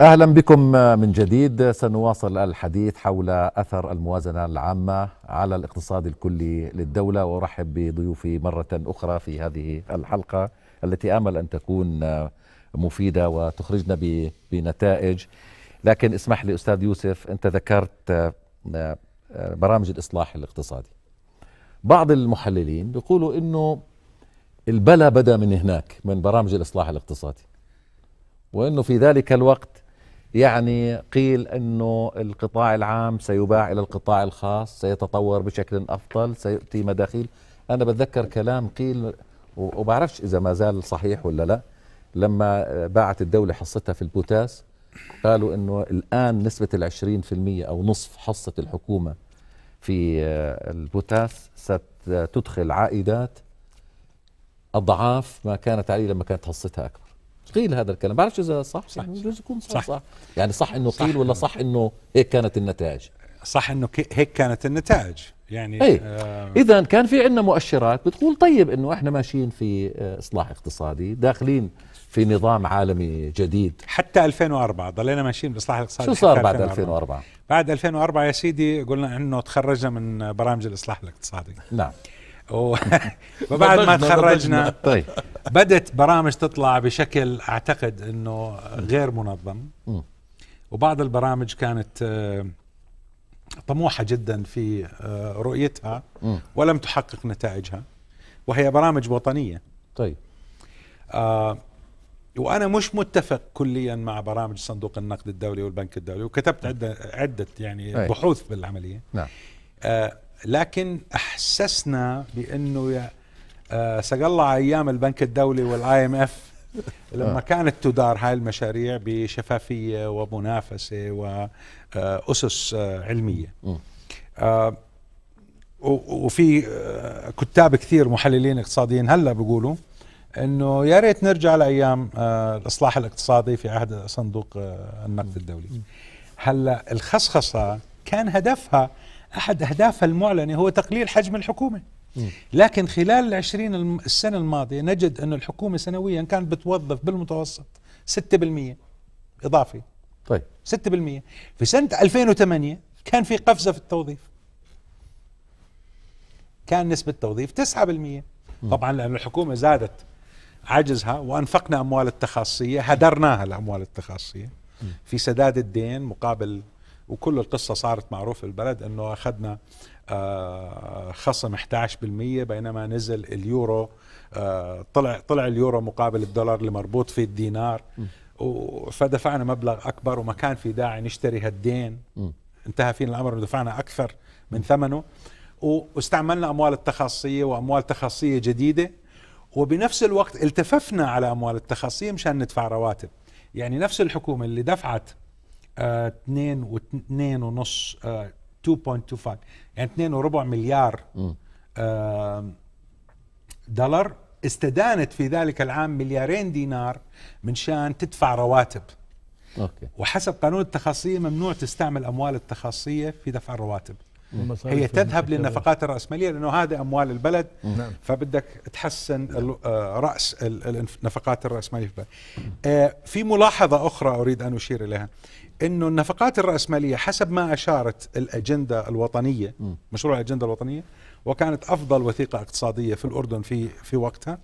اهلا بكم من جديد سنواصل الحديث حول اثر الموازنه العامه على الاقتصاد الكلي للدوله وارحب بضيوفي مره اخرى في هذه الحلقه التي امل ان تكون مفيده وتخرجنا بنتائج لكن اسمح لي استاذ يوسف انت ذكرت آه، برامج الاصلاح الاقتصادي بعض المحللين بيقولوا انه البلا بدا من هناك من برامج الاصلاح الاقتصادي وانه في ذلك الوقت يعني قيل انه القطاع العام سيباع الى القطاع الخاص سيتطور بشكل افضل سيؤتي مداخيل انا بتذكر كلام قيل وبعرفش اذا ما زال صحيح ولا لا لما باعت الدوله حصتها في البوتاس قالوا انه الان نسبه ال 20% او نصف حصه الحكومه في البوتاس ستدخل عائدات اضعاف ما كانت عليه لما كانت حصتها اكبر قيل هذا الكلام بعرفش اذا صح صح يعني صح, يكون صح, صح صح يعني صح انه قيل ولا صح انه هيك كانت النتائج صح انه هيك كانت النتائج يعني أي. آه اذا كان في عندنا مؤشرات بتقول طيب انه احنا ماشيين في آه، اصلاح اقتصادي داخلين في نظام عالمي جديد حتى 2004 ضلينا ماشيين بالاصلاح الاقتصادي شو صار بعد 2004. 2004 بعد 2004 يا سيدي قلنا انه تخرجنا من برامج الاصلاح الاقتصادي نعم وبعد ما تخرجنا طيب بدت برامج تطلع بشكل اعتقد انه غير منظم وبعض البرامج كانت آه، طموحه جدا في آه، رؤيتها ولم تحقق نتائجها وهي برامج وطنيه طيب آه وانا مش متفق كليا مع برامج صندوق النقد الدولي والبنك الدولي وكتبت عده عده يعني بحوث بالعمليه نعم آه لكن احسسنا بانه آه، سق الله ايام البنك الدولي والاي ام اف لما آه. كانت تدار هاي المشاريع بشفافيه ومنافسه واسس آه، علميه وفي كتاب كثير محللين اقتصاديين هلا بيقولوا انه يا ريت نرجع لايام الاصلاح الاقتصادي في عهد صندوق النقد الدولي هلا الخصخصه كان هدفها أحد أهدافها المعلنة هو تقليل حجم الحكومة لكن خلال العشرين السنة الماضية نجد أن الحكومة سنويا كانت بتوظف بالمتوسط 6% إضافي طيب 6% في سنة 2008 كان في قفزة في التوظيف كان نسبة التوظيف 9% طبعا لأن الحكومة زادت عجزها وأنفقنا أموال التخصصية هدرناها الأموال التخصصية في سداد الدين مقابل وكل القصة صارت معروفة البلد أنه أخذنا آه، خصم 11% بينما نزل اليورو آه، طلع طلع اليورو مقابل الدولار اللي مربوط فيه الدينار فدفعنا مبلغ اكبر وما كان في داعي نشتري هالدين انتهى فينا الامر ودفعنا اكثر من ثمنه واستعملنا اموال التخصصيه واموال تخصصيه جديده وبنفس الوقت التففنا على اموال التخصصيه مشان ندفع رواتب يعني نفس الحكومه اللي دفعت 2 و 2 ونص 2.25 آه، يعني 2 وربع مليار دولار استدانت في ذلك العام مليارين دينار من شان تدفع رواتب أوكي. وحسب قانون التخصصية ممنوع تستعمل أموال التخصصية في دفع الرواتب هي تذهب للنفقات الرأسمالية لأنه هذا أموال البلد نعم. فبدك تحسن آه، رأس النفقات الرأسمالية في البلد آه، في ملاحظة أخرى أريد أن أشير إليها انه النفقات الراسماليه حسب ما اشارت الاجنده الوطنيه مشروع الاجنده الوطنيه وكانت افضل وثيقه اقتصاديه في الاردن في في وقتها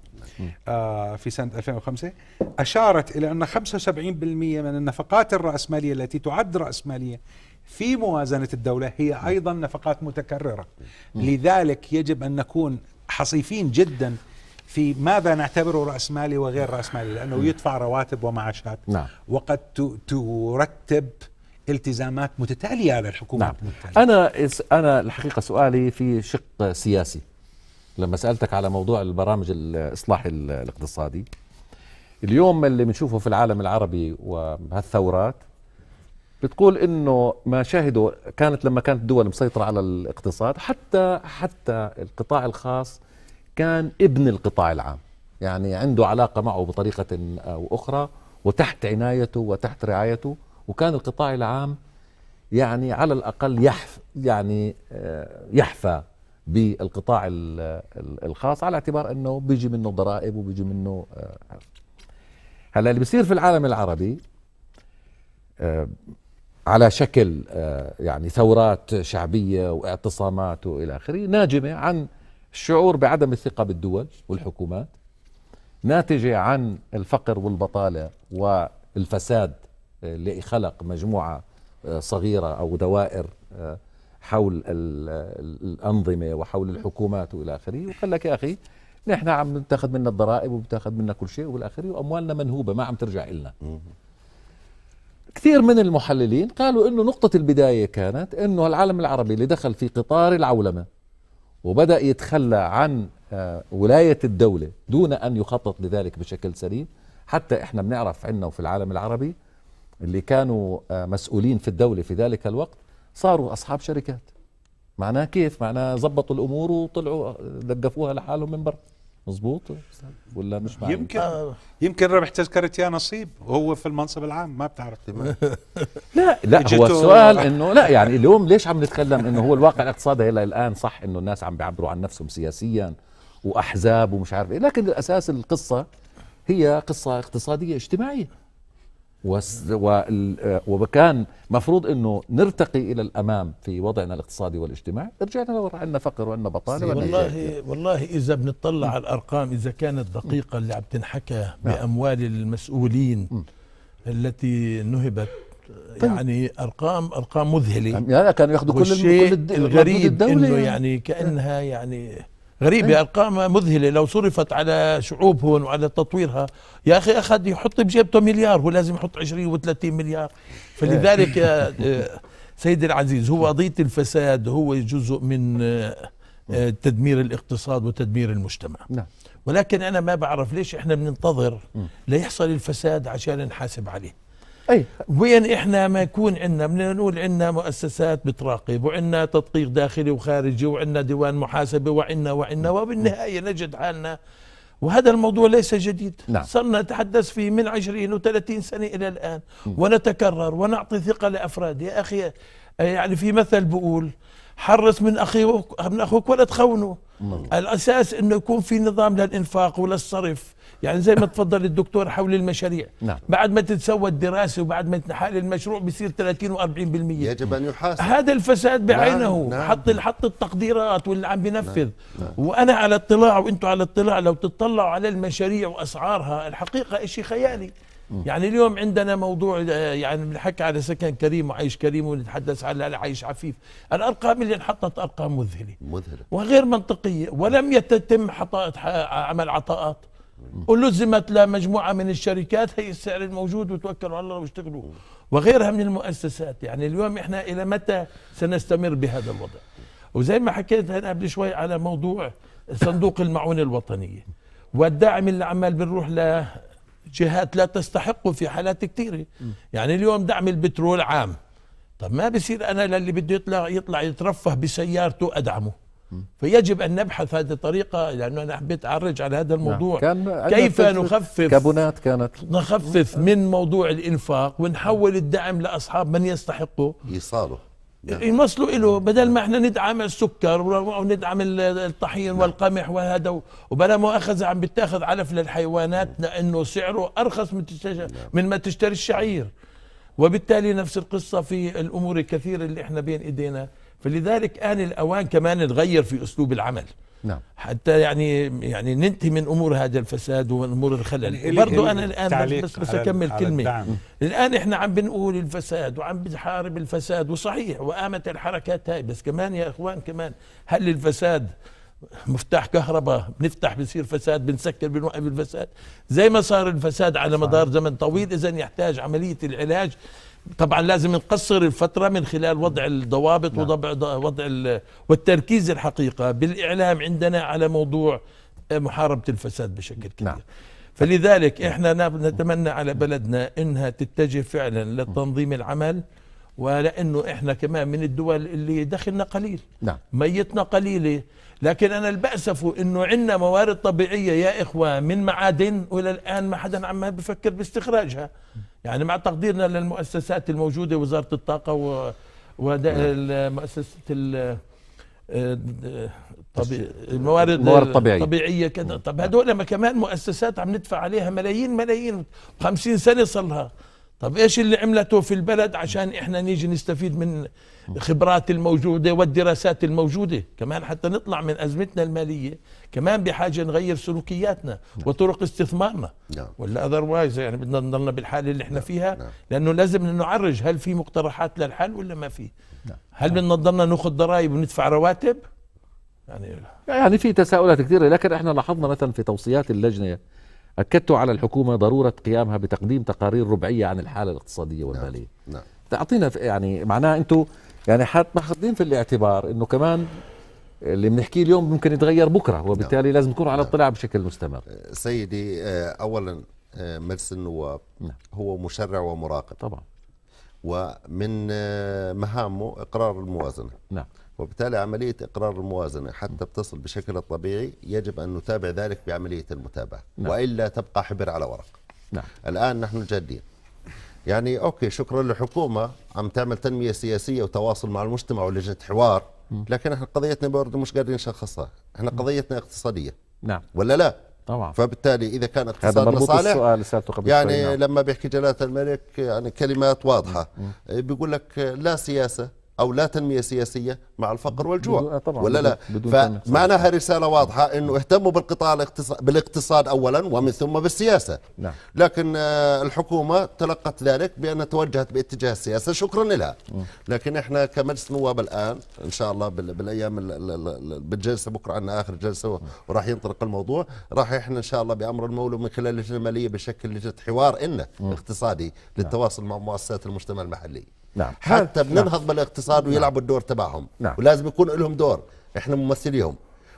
آه في سنه 2005 اشارت الى ان 75% من النفقات الراسماليه التي تعد راسماليه في موازنة الدولة هي نعم. أيضا نفقات متكررة لذلك يجب أن نكون حصيفين جدا في ماذا نعتبره رأس مالي وغير رأس مالي لأنه نعم. يدفع رواتب ومعاشات نعم. وقد ترتب التزامات متتالية على الحكومة نعم. أنا أنا الحقيقة سؤالي في شق سياسي لما سألتك على موضوع البرامج الإصلاح الاقتصادي اليوم اللي بنشوفه في العالم العربي وهالثورات بتقول انه ما شاهده كانت لما كانت الدول مسيطره على الاقتصاد حتى حتى القطاع الخاص كان ابن القطاع العام يعني عنده علاقه معه بطريقه او اخرى وتحت عنايته وتحت رعايته وكان القطاع العام يعني على الاقل يحف يعني آه، يحفى بالقطاع الخاص على اعتبار انه بيجي منه ضرائب وبيجي منه آه، هلا اللي بيصير في العالم العربي آه، على شكل آه، يعني ثورات شعبية واعتصامات وإلى آخره ناجمة عن الشعور بعدم الثقة بالدول والحكومات ناتجة عن الفقر والبطالة والفساد آه، اللي خلق مجموعة آه، صغيرة أو دوائر حول الأنظمة وحول الحكومات وإلى آخره وقال لك يا أخي نحن عم نتخذ منا الضرائب وبتاخذ منا كل شيء والى اخره واموالنا منهوبه ما عم ترجع إلنا كثير من المحللين قالوا انه نقطة البداية كانت انه العالم العربي اللي دخل في قطار العولمة وبدأ يتخلى عن آه، ولاية الدولة دون ان يخطط لذلك بشكل سليم حتى احنا بنعرف عندنا وفي العالم العربي اللي كانوا آه، مسؤولين في الدولة في ذلك الوقت صاروا اصحاب شركات معناه كيف معناه زبطوا الامور وطلعوا آه، دقفوها لحالهم من برا مظبوط ولا مش معلوم. يمكن آه. يمكن ربح تذكره يا نصيب وهو في المنصب العام ما بتعرف لا لا هو السؤال انه لا يعني اليوم ليش عم نتكلم انه هو الواقع الاقتصادي هلا الان صح انه الناس عم بيعبروا عن نفسهم سياسيا واحزاب ومش عارف إيه، لكن الاساس القصه هي قصه اقتصاديه اجتماعيه وكان مفروض انه نرتقي الى الامام في وضعنا الاقتصادي والاجتماعي رجعنا لورا عندنا فقر وعندنا بطاله والله والله اذا بنطلع على الارقام اذا كانت دقيقه اللي عم تنحكى نعم. باموال المسؤولين التي نهبت طيب. يعني ارقام ارقام مذهله يعني كانوا ياخذوا كل الغريب الدولة انه يعني. يعني كانها يعني غريبة أيه؟ أرقام مذهلة لو صرفت على شعوب هون وعلى تطويرها يا أخي أخذ يحط بجيبته مليار هو لازم يحط 20 و30 مليار فلذلك يا إيه. آه، سيدي العزيز هو قضية الفساد هو جزء من آه، إيه. تدمير الاقتصاد وتدمير المجتمع نعم. ولكن أنا ما بعرف ليش إحنا بننتظر إيه. ليحصل الفساد عشان نحاسب عليه اي وين احنا ما يكون عندنا بدنا نقول عندنا مؤسسات بتراقب وعندنا تدقيق داخلي وخارجي وعندنا ديوان محاسبه وعندنا وعندنا وبالنهايه نجد حالنا وهذا الموضوع ليس جديد نعم. صرنا نتحدث فيه من 20 و30 سنه الى الان م. ونتكرر ونعطي ثقه لافراد يا اخي يعني في مثل بقول حرص من اخيك من اخوك ولا تخونه الاساس انه يكون في نظام للانفاق وللصرف يعني زي ما تفضل الدكتور حول المشاريع نعم. بعد ما تتسوى الدراسه وبعد ما تنحل المشروع بيصير 30 و40% يجب ان يحاسب هذا الفساد بعينه نعم. نعم. حط حط التقديرات واللي عم بينفذ نعم. نعم. وانا على اطلاع وانتم على اطلاع لو تطلعوا على المشاريع واسعارها الحقيقه إشي خيالي يعني اليوم عندنا موضوع آه، يعني بنحكي على سكن كريم وعيش كريم ونتحدث على عيش عفيف الارقام اللي انحطت ارقام مذهله مذهله وغير منطقيه ولم يتم عمل عطاءات ولزمت لمجموعه من الشركات هي السعر الموجود وتوكلوا على الله واشتغلوا وغيرها من المؤسسات يعني اليوم احنا الى متى سنستمر بهذا الوضع وزي ما حكيت انا قبل شوي على موضوع صندوق المعونه الوطنيه والدعم اللي عمال بنروح لجهات لا تستحقه في حالات كثيره يعني اليوم دعم البترول عام طب ما بصير انا للي بده يطلع يطلع يترفه بسيارته ادعمه فيجب ان نبحث هذه الطريقه لانه انا حبيت اعرج على هذا نعم. الموضوع نعم. كيف نخفف كابونات كانت نخفف من موضوع الانفاق ونحول الدعم لاصحاب من يستحقه يصاله نعم. يوصلوا له بدل ما احنا ندعم السكر وندعم الطحين نعم. والقمح وهذا وبلا مؤاخذه عم بتاخذ علف للحيوانات نعم. لانه سعره ارخص من تشتري نعم. من ما تشتري الشعير وبالتالي نفس القصه في الامور الكثيره اللي احنا بين ايدينا فلذلك آن الأوان كمان نغير في أسلوب العمل نعم حتى يعني يعني ننتهي من امور هذا الفساد ومن امور الخلل يعني إيه برضه إيه انا الان بس بس اكمل كلمه الدعم. الان احنا عم بنقول الفساد وعم بنحارب الفساد وصحيح وقامت الحركات هاي بس كمان يا اخوان كمان هل الفساد مفتاح كهرباء بنفتح بصير فساد بنسكر بنوقف الفساد زي ما صار الفساد على مدار زمن طويل اذا يحتاج عمليه العلاج طبعا لازم نقصر الفترة من خلال وضع الضوابط نعم. وضع وضع والتركيز الحقيقة بالإعلام عندنا على موضوع محاربة الفساد بشكل كبير نعم. فلذلك نعم. احنا نتمنى على بلدنا انها تتجه فعلا لتنظيم العمل ولانه احنا كمان من الدول اللي دخلنا قليل نعم. ميتنا قليله لكن انا البأسف انه عندنا موارد طبيعيه يا اخوان من معادن والى الان ما حدا عم بفكر باستخراجها يعني مع تقديرنا للمؤسسات الموجودة وزارة الطاقة و ومؤسسة نعم. آه، الموارد الموارد الطبيعية, طبيعية كذا طب هدول كمان مؤسسات عم ندفع عليها ملايين ملايين خمسين سنة صلها طب ايش اللي عملته في البلد عشان احنا نيجي نستفيد من الخبرات الموجوده والدراسات الموجوده كمان حتى نطلع من ازمتنا الماليه كمان بحاجه نغير سلوكياتنا نعم. وطرق استثمارنا نعم. ولا اذروايز يعني بدنا نضلنا بالحاله اللي احنا نعم. فيها نعم. لانه لازم نعرج هل في مقترحات للحل ولا ما في نعم. هل نعم. بدنا نضلنا ناخذ ضرائب وندفع رواتب يعني يعني في تساؤلات كثيره لكن احنا لاحظنا مثلا في توصيات اللجنه أكدت على الحكومة ضرورة قيامها بتقديم تقارير ربعية عن الحالة الاقتصادية والمالية نعم نعم. تعطينا يعني معناها أنتم يعني ماخذين في الاعتبار أنه كمان اللي بنحكيه اليوم ممكن يتغير بكرة نعم. وبالتالي لازم نكون على نعم. اطلاع بشكل مستمر آه، سيدي آه، أولا آه، مجلس النواب نعم. هو مشرع ومراقب طبعا ومن مهامه إقرار الموازنة نعم وبالتالي عملية إقرار الموازنة حتى بتصل بشكلها الطبيعي يجب أن نتابع ذلك بعملية المتابعة نعم. وإلا تبقى حبر على ورق نعم. الآن نحن جادين يعني أوكي شكرا للحكومة عم تعمل تنمية سياسية وتواصل مع المجتمع ولجنة حوار لكن احنا قضيتنا برضه مش قادرين نشخصها احنا قضيتنا اقتصادية نعم ولا لا طبعا فبالتالي اذا كان اقتصادنا صالح السؤال سالته قبل يعني شوي نعم. لما بيحكي جلاله الملك يعني كلمات واضحه بيقول لك لا سياسه أو لا تنمية سياسية مع الفقر والجوع آه، طبعا ولا لا فمعناها رسالة واضحة أنه اهتموا بالقطاع بالاقتصاد أولا ومن ثم بالسياسة نعم. لكن آه، الحكومة تلقت ذلك بأن توجهت باتجاه السياسة شكرا لها لكن احنا كمجلس نواب الآن إن شاء الله بالأيام بالجلسة بكرة عندنا آخر جلسة وراح ينطلق الموضوع راح احنا إن شاء الله بأمر المولى من خلال اللجنة المالية بشكل لجنة حوار إنه اقتصادي نعم. للتواصل مع مؤسسات المجتمع المحلي نعم حتى نعم. بننهض نعم. بالاقتصاد ويلعبوا الدور تبعهم نعم. ولازم يكون لهم دور احنا ممثليهم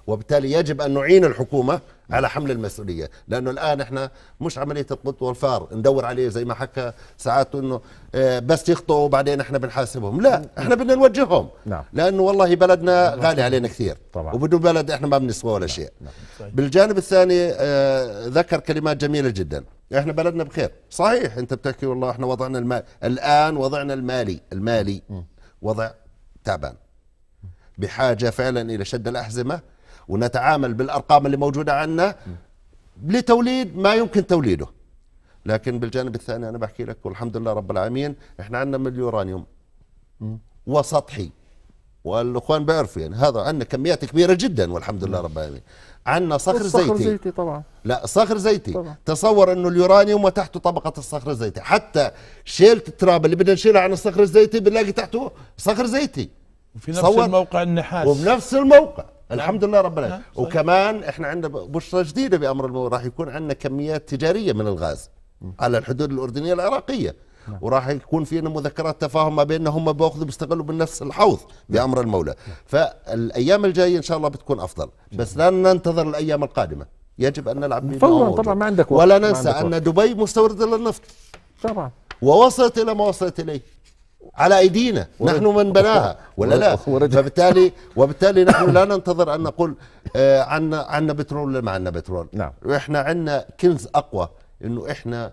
وبالتالي يجب أن نعين الحكومة على حمل المسؤولية لأنه الآن إحنا مش عملية القط والفار ندور عليه زي ما حكى ساعات أنه آه، بس يخطئوا وبعدين إحنا بنحاسبهم لا إحنا بدنا نوجههم نعم. لأنه والله بلدنا غالي علينا كثير طبعا. وبدون بلد إحنا ما بنسوى ولا نعم. شيء نعم. طيب. بالجانب الثاني آه، ذكر كلمات جميلة جدا احنا بلدنا بخير صحيح انت بتحكي والله احنا وضعنا المال الان وضعنا المالي المالي وضع تعبان بحاجه فعلا الى شد الاحزمه ونتعامل بالارقام اللي موجوده عندنا لتوليد ما يمكن توليده لكن بالجانب الثاني انا بحكي لك والحمد لله رب العالمين احنا عندنا من اليورانيوم وسطحي والاخوان بيعرفوا يعني هذا عندنا كميات كبيره جدا والحمد لله رب العالمين عندنا صخر زيتي صخر زيتي طبعا لا صخر زيتي طبعا. تصور انه اليورانيوم وتحته طبقه الصخر الزيتي حتى شيلت التراب اللي بدنا نشيلها عن الصخر الزيتي بنلاقي تحته صخر زيتي وفي نفس الموقع النحاس وبنفس الموقع نعم. الحمد لله رب العالمين وكمان احنا عندنا بشرة جديدة بأمر الموضوع راح يكون عندنا كميات تجارية من الغاز على الحدود الأردنية العراقية نعم. وراح يكون في مذكرات تفاهم ما بيننا هم باخذوا بيستغلوا بنفس الحوض بامر المولى فالايام الجايه ان شاء الله بتكون افضل بس لا ننتظر الايام القادمه يجب ان نلعب فورا طبعا ما عندك وقت ولا ننسى عندك ان دبي مستورده للنفط طبعا ووصلت الى ما وصلت اليه على ايدينا نحن من بناها ولا لا فبالتالي وبالتالي نحن لا ننتظر ان نقول آه، عنا عنا بترول ولا ما عنا بترول نعم احنا عندنا كنز اقوى انه احنا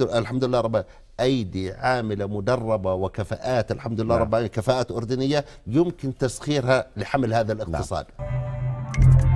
الحمد لله رب ايدي عامله مدربه وكفاءات الحمد لله نعم. رب كفاءات اردنيه يمكن تسخيرها لحمل هذا نعم. الاقتصاد نعم.